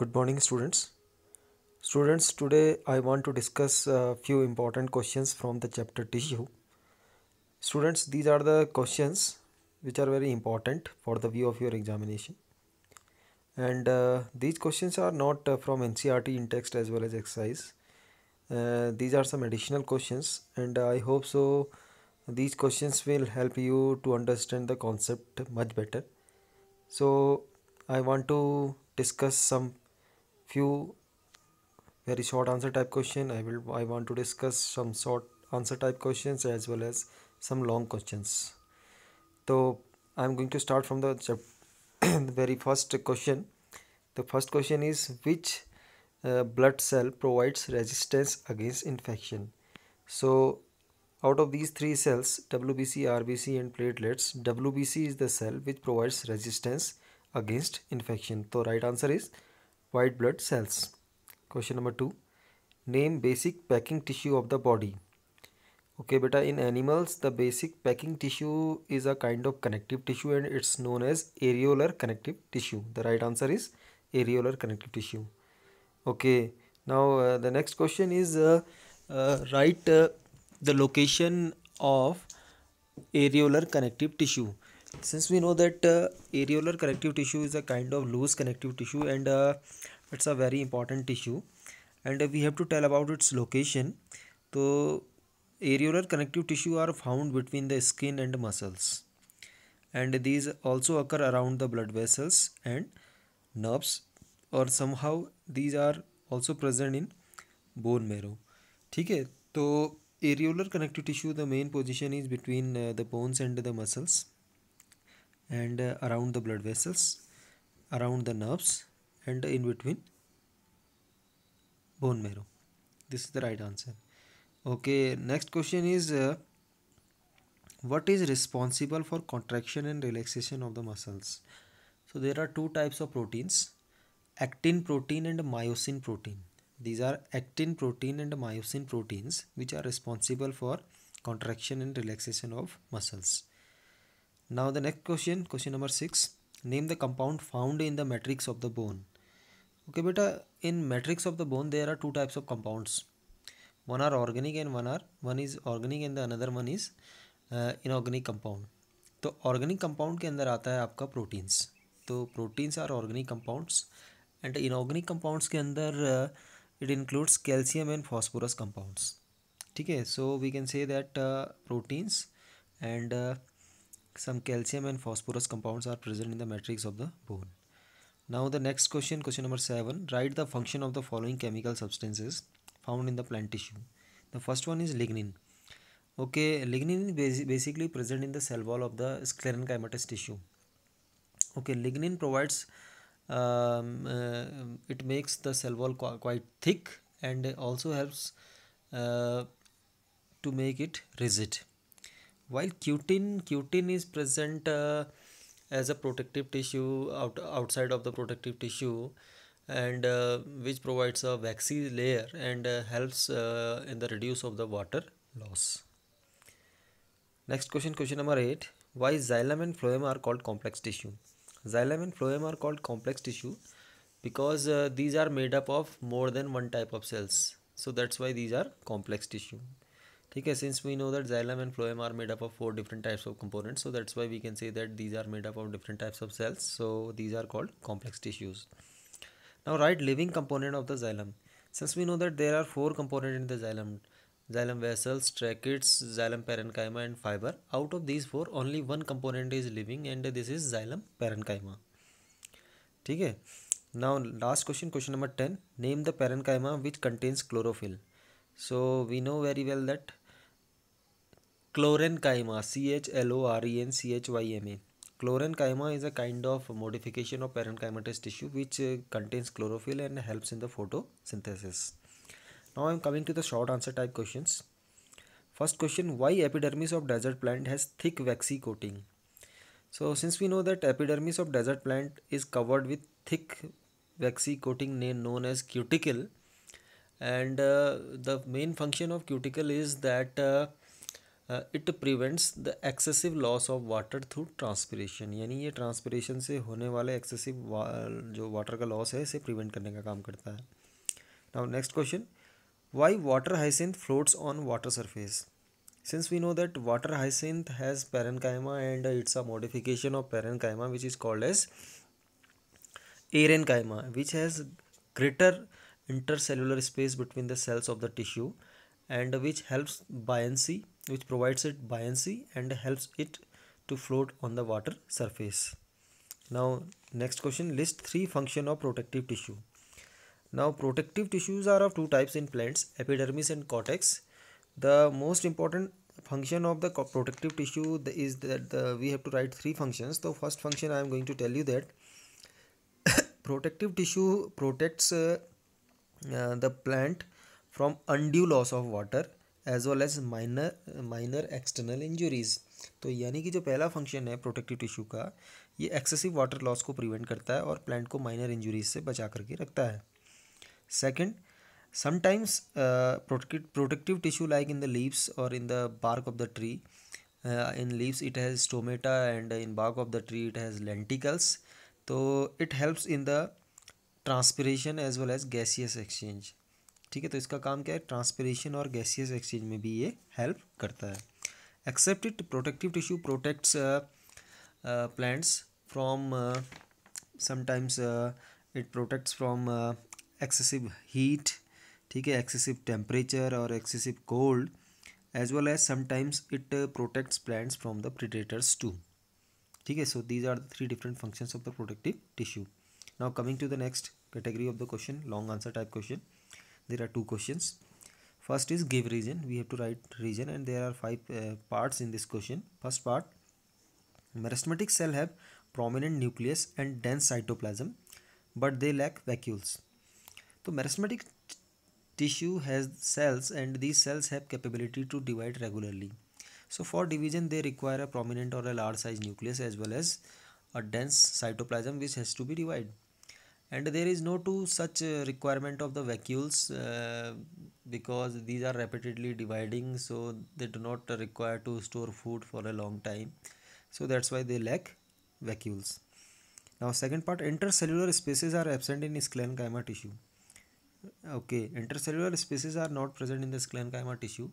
good morning students students today i want to discuss a few important questions from the chapter tissue students these are the questions which are very important for the view of your examination and uh, these questions are not uh, from ncrt in text as well as exercise uh, these are some additional questions and i hope so these questions will help you to understand the concept much better so i want to discuss some few very short answer type question i will i want to discuss some short answer type questions as well as some long questions so i'm going to start from the, the very first question the first question is which uh, blood cell provides resistance against infection so out of these three cells wbc rbc and platelets wbc is the cell which provides resistance against infection so right answer is white blood cells. Question number 2. Name basic packing tissue of the body. Okay beta, in animals the basic packing tissue is a kind of connective tissue and it's known as areolar connective tissue. The right answer is areolar connective tissue. Okay now uh, the next question is uh, uh, write uh, the location of areolar connective tissue since we know that uh, areolar connective tissue is a kind of loose connective tissue and uh, it's a very important tissue and uh, we have to tell about its location so areolar connective tissue are found between the skin and muscles and these also occur around the blood vessels and nerves or somehow these are also present in bone marrow Okay, so areolar connective tissue the main position is between between the bones and the and uh, around the blood vessels around the nerves and in between bone marrow this is the right answer okay next question is uh, what is responsible for contraction and relaxation of the muscles so there are two types of proteins actin protein and myosin protein these are actin protein and myosin proteins which are responsible for contraction and relaxation of muscles now the next question, question number 6. Name the compound found in the matrix of the bone. Okay, beta, in matrix of the bone, there are two types of compounds. One are organic and one are, one is organic and the another one is uh, inorganic compound. So organic compound ke andar aata hai aapka proteins. So proteins are organic compounds. And inorganic compounds ke andar, uh, it includes calcium and phosphorus compounds. Okay, so we can say that uh, proteins and some calcium and phosphorus compounds are present in the matrix of the bone. Now the next question, question number 7. Write the function of the following chemical substances found in the plant tissue. The first one is lignin. Okay, lignin is basically present in the cell wall of the sclerenchymatous tissue. Okay, lignin provides, um, uh, it makes the cell wall qu quite thick and also helps uh, to make it rigid while cutin cutin is present uh, as a protective tissue out, outside of the protective tissue and uh, which provides a waxy layer and uh, helps uh, in the reduce of the water loss next question question number 8 why xylem and phloem are called complex tissue xylem and phloem are called complex tissue because uh, these are made up of more than one type of cells so that's why these are complex tissue ठीक since we know that xylem and phloem are made up of four different types of components so that's why we can say that these are made up of different types of cells so these are called complex tissues now write living component of the xylem since we know that there are four components in the xylem xylem vessels tracheids xylem parenchyma and fiber out of these four only one component is living and this is xylem parenchyma ठीक है now question, question question number ten name the parenchyma which contains chlorophyll so we know very well Chlorine chyma, C-H-L-O-R-E-N-C-H-Y-M-A. Chlorine chyma is a kind of modification of parenchymatous tissue which uh, contains chlorophyll and helps in the photosynthesis. Now I am coming to the short answer type questions. First question, why epidermis of desert plant has thick waxy coating? So since we know that epidermis of desert plant is covered with thick waxy coating known as cuticle and uh, the main function of cuticle is that uh, it prevents the excessive loss of water through transpiration यानी ये transpiration से होने वाले excessive जो water का loss है इसे prevent करने का काम करता है now next question why water hyacinth floats on water surface since we know that water hyacinth has chyma and it's a modification of parenchyma which is called as chyma which has greater cellular space between the cells of the tissue and which helps buoyancy which provides it buoyancy and helps it to float on the water surface. Now next question list three function of protective tissue. Now protective tissues are of two types in plants epidermis and cortex. The most important function of the protective tissue is that the, we have to write three functions. The first function I am going to tell you that protective tissue protects uh, uh, the plant from undue loss of water as well as minor minor external injuries तो यानी कि जो पहला function है protective tissue का ये excessive water loss को prevent करता है और प्लांट को माइनर इंजरीज से बचा करके रखता है second sometimes protective tissue like in the leaves और in the bark of the tree in leaves it has stomata and in bark of the tree it has lenticels so it helps in the transpiration as well as gaseous exchange ठीक है तो इसका काम क्या है transpiration और gaseous exchange में भी ये हेल्प करता है accepted protective tissue protects plants from sometimes it protects from excessive heat ठीक है एक्सेसिव टेम्परेचर और excessive cold as well as sometimes it protects plants from the predators too ठीक है so these are three different functions of the protective tissue now coming to the next category of the question long answer type question there are two questions first is give reason. we have to write reason, and there are five uh, parts in this question first part meristematic cell have prominent nucleus and dense cytoplasm but they lack vacuoles so meristematic tissue has cells and these cells have capability to divide regularly so for division they require a prominent or a large size nucleus as well as a dense cytoplasm which has to be divided and there is no two such uh, requirement of the vacuoles uh, because these are repeatedly dividing so they do not require to store food for a long time so that's why they lack vacuoles now second part intercellular spaces are absent in sclerenchyma tissue okay intercellular spaces are not present in the sclerenchyma tissue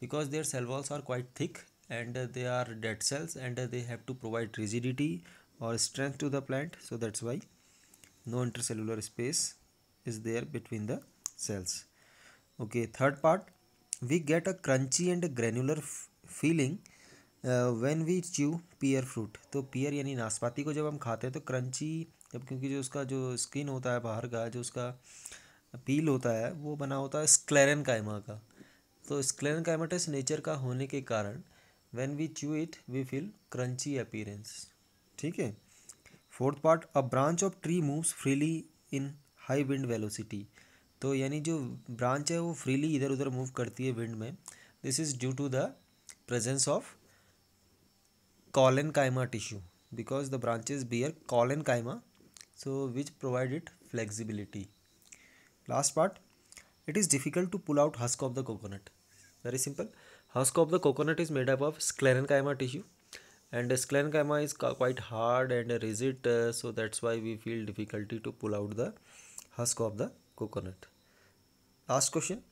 because their cell walls are quite thick and they are dead cells and they have to provide rigidity or strength to the plant so that's why no intercellular space is there between the cells okay third part we get a crunchy and a granular feeling uh, when we chew pear fruit तो pear यानी नाशपाती को जब हम खाते हैं तो crunchy जब क्योंकि जो उसका जो स्किन होता है बाहर का जो उसका पील होता है वो बना होता है स्क्लेरन कायमा का तो स्क्लेरन कायमाटिस नेचर का होने के कारण when we chew it we feel crunchy appearance ठीक है fourth part a branch of tree moves freely in high wind velocity तो यानी जो ब्रांच है वो फ्रीली इधर उधर मूव करती है विंड में this is due to the presence of collenchyma tissue because the branches bear collenchyma so which provide it flexibility last part it is difficult to pull out husk of the coconut very simple husk of the coconut is made up of sclerenchyma tissue and sclerenchyma is quite hard and rigid uh, so that's why we feel difficulty to pull out the husk of the coconut last question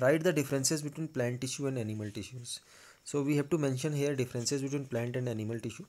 write the differences between plant tissue and animal tissues so we have to mention here differences between plant and animal tissue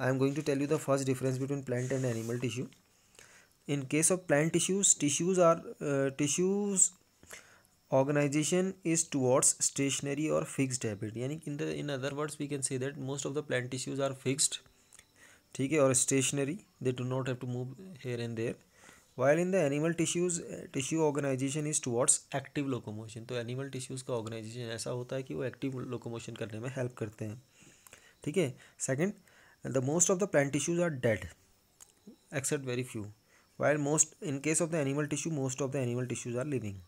i am going to tell you the first difference between plant and animal tissue in case of plant tissues tissues are uh, tissues organisation is towards stationary और fixed habit यानी कि in other words we can say that most of the plant tissues are fixed ठीक है और stationary they do not have to move here and there while in the animal tissues tissue organisation is towards active locomotion तो animal tissues का organisation ऐसा होता है कि वो एक्टिव लोकोमोशन करने में हेल्प करते हैं ठीक है second the most of the plant tissues are dead except very few while most in case of the animal tissue most of the animal tissues are living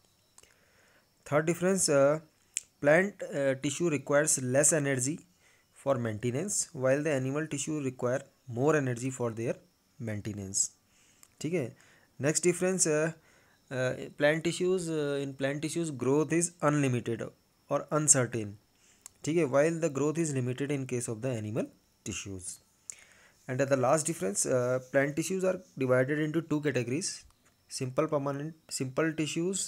third difference uh, plant uh, tissue requires less energy for maintenance while the animal tissue require more energy for their maintenance ठीक है next plant tissues tissues in plant tissues growth is unlimited और uncertain ठीक है while the growth is limited in case of the and the last difference uh, plant tissues are divided into two categories simple permanent simple tissues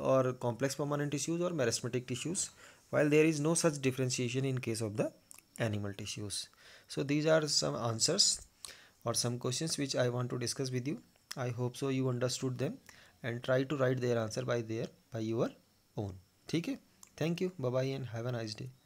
or complex permanent tissues or meristematic tissues while there is no such differentiation in case of the animal tissues. So these are some answers or some questions which I want to discuss with you. I hope so you understood them and try to write their answer by their by your own. Okay? Thank you. Bye bye and have a nice day.